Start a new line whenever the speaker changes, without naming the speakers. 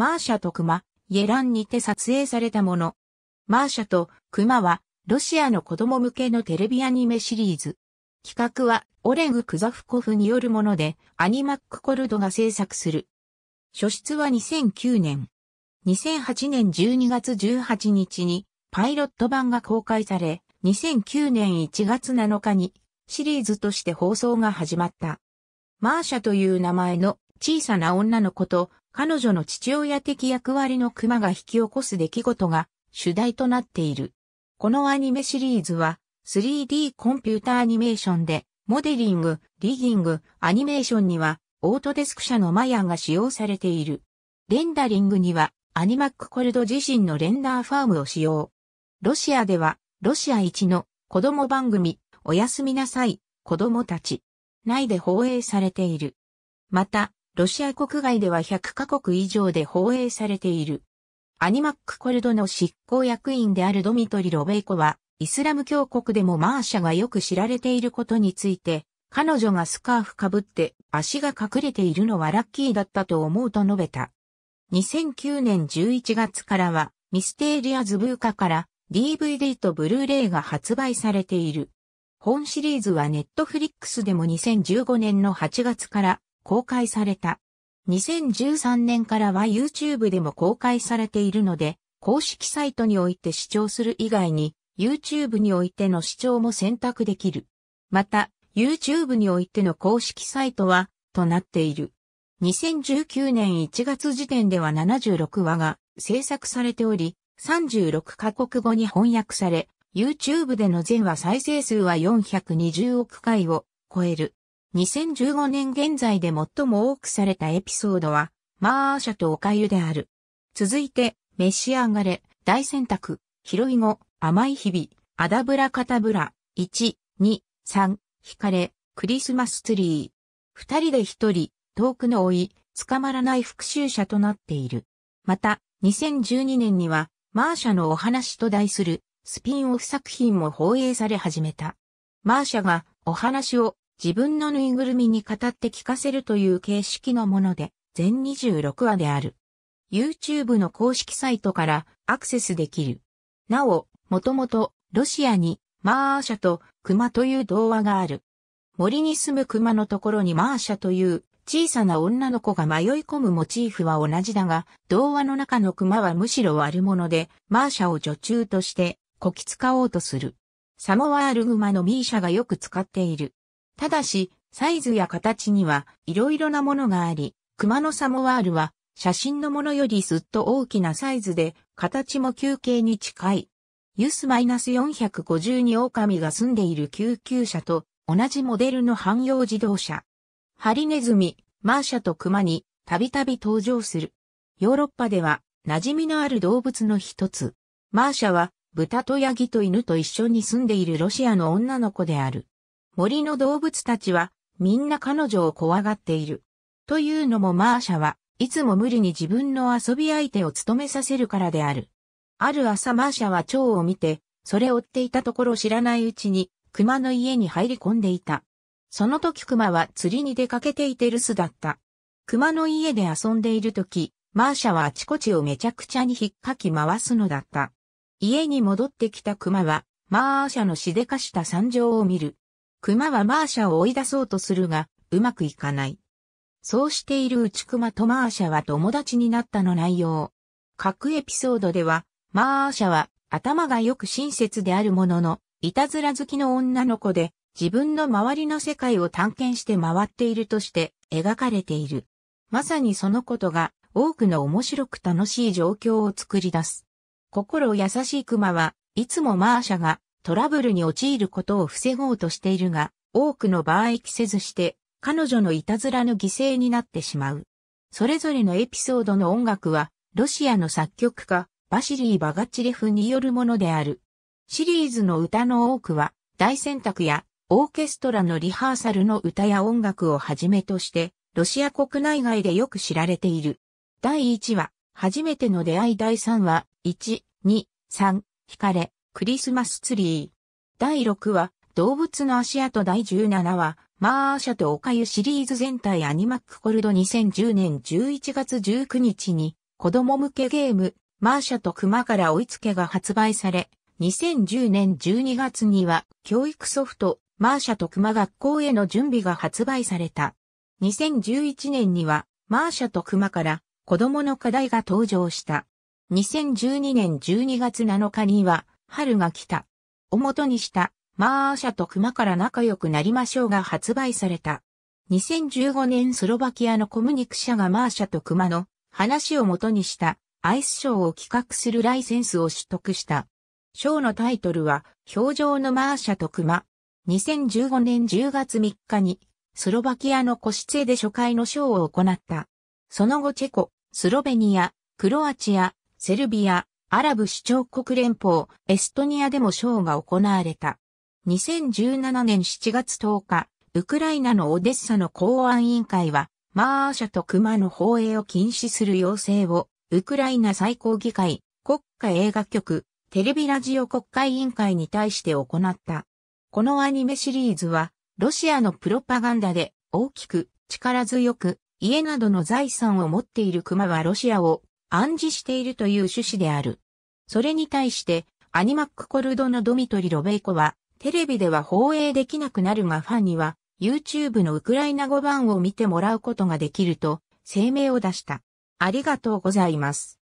マーシャとクマ、イエランにて撮影されたもの。マーシャとクマは、ロシアの子供向けのテレビアニメシリーズ。企画は、オレグ・クザフコフによるもので、アニマック・コルドが制作する。初出は2009年。2008年12月18日に、パイロット版が公開され、2009年1月7日に、シリーズとして放送が始まった。マーシャという名前の小さな女の子と彼女の父親的役割の熊が引き起こす出来事が主題となっている。このアニメシリーズは 3D コンピュータアニメーションでモデリング、リギング、アニメーションにはオートデスク社のマヤンが使用されている。レンダリングにはアニマックコルド自身のレンダーファームを使用。ロシアではロシア一の子供番組おやすみなさい子供たち内で放映されている。またロシア国外では100カ国以上で放映されている。アニマックコルドの執行役員であるドミトリ・ロベイコは、イスラム教国でもマーシャがよく知られていることについて、彼女がスカーフかぶって足が隠れているのはラッキーだったと思うと述べた。2009年11月からはミステリアズブーカから DVD とブルーレイが発売されている。本シリーズはネットフリックスでも2015年の8月から公開された。2013年からは YouTube でも公開されているので、公式サイトにおいて視聴する以外に、YouTube においての視聴も選択できる。また、YouTube においての公式サイトは、となっている。2019年1月時点では76話が制作されており、36カ国語に翻訳され、YouTube での全話再生数は420億回を超える。2015年現在で最も多くされたエピソードは、マーシャとおかゆである。続いて、召し上がれ、大選択、拾い後、甘い日々、アダブラカタブラ、1、2、3、惹かれ、クリスマスツリー。二人で一人、遠くの追い、捕まらない復讐者となっている。また、2012年には、マーシャのお話と題する、スピンオフ作品も放映され始めた。マーシャがお話を自分のぬいぐるみに語って聞かせるという形式のもので、全26話である。YouTube の公式サイトからアクセスできる。なお、もともとロシアにマーシャとクマという童話がある。森に住むクマのところにマーシャという小さな女の子が迷い込むモチーフは同じだが、童話の中のクマはむしろ悪者で、マーシャを女中としてこき使おうとする。サモワールグマのミーシャがよく使っている。ただし、サイズや形にはいろいろなものがあり、熊のサモワールは写真のものよりすっと大きなサイズで、形も球形に近い。ユス -452 狼が住んでいる救急車と同じモデルの汎用自動車。ハリネズミ、マーシャとクマにたびたび登場する。ヨーロッパでは馴染みのある動物の一つ。マーシャは豚とヤギと犬と一緒に住んでいるロシアの女の子である。森の動物たちはみんな彼女を怖がっている。というのもマーシャはいつも無理に自分の遊び相手を務めさせるからである。ある朝マーシャは蝶を見て、それを追っていたところ知らないうちに、熊の家に入り込んでいた。その時熊は釣りに出かけていて留守だった。熊の家で遊んでいる時、マーシャはあちこちをめちゃくちゃに引っかき回すのだった。家に戻ってきた熊は、マーシャのしでかした惨状を見る。熊はマーシャを追い出そうとするが、うまくいかない。そうしているうち熊とマーシャは友達になったの内容。各エピソードでは、マーシャは頭がよく親切であるものの、いたずら好きの女の子で、自分の周りの世界を探検して回っているとして描かれている。まさにそのことが多くの面白く楽しい状況を作り出す。心優しい熊はいつもマーシャがトラブルに陥ることを防ごうとしているが、多くの場合着せずして、彼女のいたずらの犠牲になってしまう。それぞれのエピソードの音楽は、ロシアの作曲家、バシリー・バガチレフによるものである。シリーズの歌の多くは、大選択やオーケストラのリハーサルの歌や音楽をはじめとして、ロシア国内外でよく知られている。第1話、初めての出会い第3話、1、2、3、惹かれ、クリスマスツリー。第6話、動物の足跡第17話、マーシャとおかゆシリーズ全体アニマックコルド2010年11月19日に、子供向けゲーム、マーシャと熊から追いつけが発売され、2010年12月には、教育ソフト、マーシャと熊学校への準備が発売された。2011年には、マーシャと熊から、子供の課題が登場した。2012年12月7日には、春が来た。をとにした、マーシャと熊から仲良くなりましょうが発売された。2015年スロバキアのコムニク社がマーシャと熊の話をもとにしたアイスショーを企画するライセンスを取得した。ショーのタイトルは、表情のマーシャと熊。2015年10月3日に、スロバキアのコシツで初回のショーを行った。その後チェコ、スロベニア、クロアチア、セルビア、アラブ首長国連邦、エストニアでもショーが行われた。2017年7月10日、ウクライナのオデッサの公安委員会は、マーシャとクマの放映を禁止する要請を、ウクライナ最高議会、国家映画局、テレビラジオ国会委員会に対して行った。このアニメシリーズは、ロシアのプロパガンダで、大きく、力強く、家などの財産を持っているマはロシアを暗示しているという趣旨である。それに対して、アニマックコルドのドミトリ・ロベイコは、テレビでは放映できなくなるがファンには、YouTube のウクライナ語版を見てもらうことができると、声明を出した。ありがとうございます。